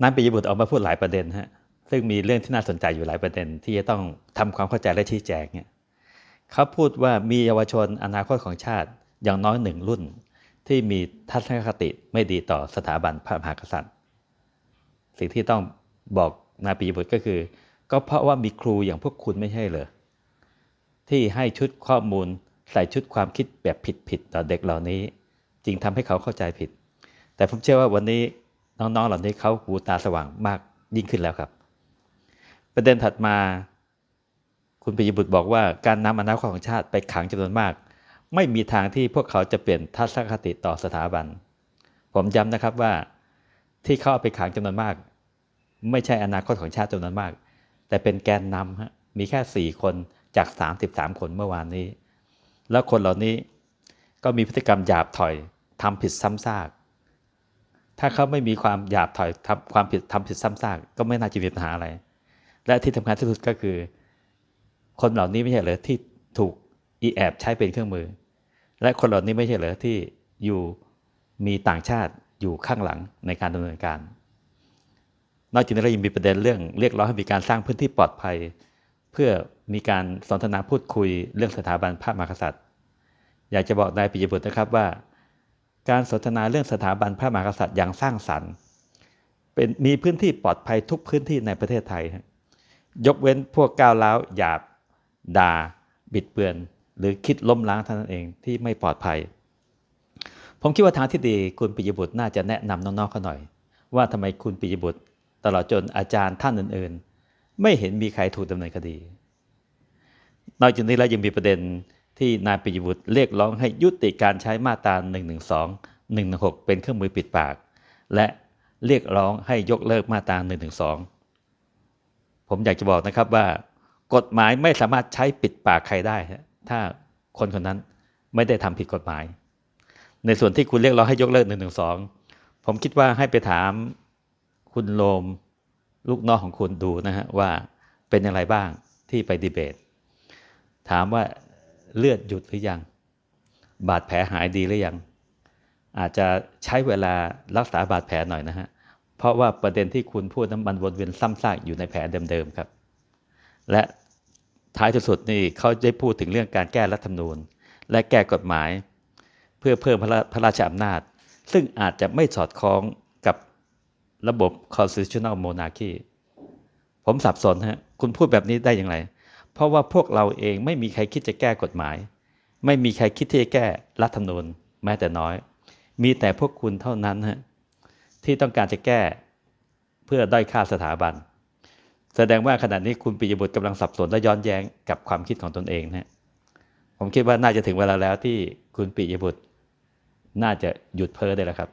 นั้นปิยบุตรออกมาพูดหลายประเด็นฮะซึ่งมีเรื่องที่น่าสนใจอยู่หลายประเด็น ที่จะต้องทำความเข้าใจและชี้แจงเนี่ยเขาพูดว่ามีเยาวชนอนาคตของชาติอย่างน้อยหนึ่งรุ่นที่มีทัศนคติไม่ดีต่อสถาบันพระมหากษัตริย์ สิ่งที่ต้องบอกนาปีบุตรก็คือ ก็เพราะว่ามีครูอย่างพวกคุณไม่ใช่เหรอที่ให้ชุดข้อมูลใส่ชุดความคิดแบบผิดๆต่อเด็กเหล่านี้จึงทำให้เขาเข้าใจผิด แต่ผมเชื่อว่าวันนี้น้องๆเหล่านี้เขาหูตาสว่างมากยิ่งขึ้นแล้วครับ ประเด็นถัดมา คุณปิยบุตรบอกว่า การนำอนาคตของชาติไปขังจำนวนมาก ไม่มีทางที่พวกเขาจะเปลี่ยนทัศนคติต่อสถาบันผมย้ำนะครับว่าที่เขาเอาไปขังจำนวนมาก ไม่ใช่อนาคตของชาติจำนวนมาก แต่เป็นแกนนำฮะมีแค่ 4 คนจาก 33 คนเมื่อวานนี้ แล้วคนเหล่านี้ก็มีพฤติกรรมหยาบถอยทำผิดซ้ำซากถ้าเขาไม่มีความหยาบถอยทำความผิดทำผิดซ้ำซากก็ไม่น่าจะมีปัญหาอะไร และที่สาคัญที่สุดก็คือ คนเหล่านี้ไม่ใช่เหรอที่ถูกอีแอบใช้เป็นเครื่องมือ และคนเหล่านี้ไม่ใช่เหรอที่อยู่มีต่างชาติอยู่ข้างหลังในการดำเนินการ นอกจากนี้เรายังมีประเด็นเรื่อง เรียกร้องให้มีการสร้างพื้นที่ปลอดภัย เพื่อมีการสนทนาพูดคุยเรื่องสถาบันพระมหากษัตริย์ อยากจะบอกนายปิยบุตรนะครับว่าการสนทนาเรื่องสถาบันพระมหากษัตริย์อย่างสร้างสรรค์เป็นมีพื้นที่ปลอดภัยทุกพื้นที่ในประเทศไทย ยกเว้นพวกก้าวล้าวหยาบ ด่า บิดเบือน หรือคิดล้มล้างเท่านั้นเองที่ไม่ปลอดภัย ผมคิดว่าทางที่ดีคุณปิยบุตรน่าจะแนะนำน้องๆเขาหน่อย ว่าทำไมคุณปิยบุตรตลอดจนอาจารย์ท่านอื่นๆ ไม่เห็นมีใครถูกดำเนินคดีนอกจากนี้แล้วยังมีประเด็นที่นายปิยบุตรเรียกร้องให้ยุติการใช้มาตรา1 1นึ่งเป็นเครื่องมือปิดปาก และเรียกร้องให้ยกเลิกมาตรา1นึผมอยากจะบอกนะครับว่า กฎหมายไม่สามารถใช้ปิดปากใครได้ถ้าคนคนนั้นไม่ได้ทำผิดกฎหมาย ในส่วนที่คุณเรียกร้องให้ยกเลิก1นึผมคิดว่าให้ไปถามคุณโลมลูกน้องของคุณดูนะฮะว่าเป็นอย่างไรบ้างที่ไปดีเบต ถามว่าเลือดหยุดหรือยัง บาดแผลหายดีหรือยัง อาจจะใช้เวลารักษาบาดแผลหน่อยนะฮะ เพราะว่าประเด็นที่คุณพูดน้ำมันวนเวียนซ้ำซากอยู่ในแผลเดิมๆครับ และท้ายสุดนี่เขาได้พูดถึงเรื่องการแก้รัฐธรรมนูญ และแก้กฎหมาย เพื่อเพิ่มพระราชอำนาจ ซึ่งอาจจะไม่สอดคล้องกับระบบ constitutional monarchy ผมสับสนฮะคุณพูดแบบนี้ได้อย่างไรเพราะว่าพวกเราเองไม่มีใครคิดจะแก้กฎหมาย ไม่มีใครคิดที่จะแก้รัฐธรรมนูญแม้แต่น้อย มีแต่พวกคุณเท่านั้นฮะที่ต้องการจะแก้เพื่อด้อยค่าสถาบัน แสดงว่าขณะนี้คุณปิยบุตรกำลังสับสนและย้อนแย้งกับความคิดของตนเองนะผมคิดว่าน่าจะถึงเวลาแล้วที่คุณปิยบุตรน่าจะหยุดเพ้อได้แล้วครับ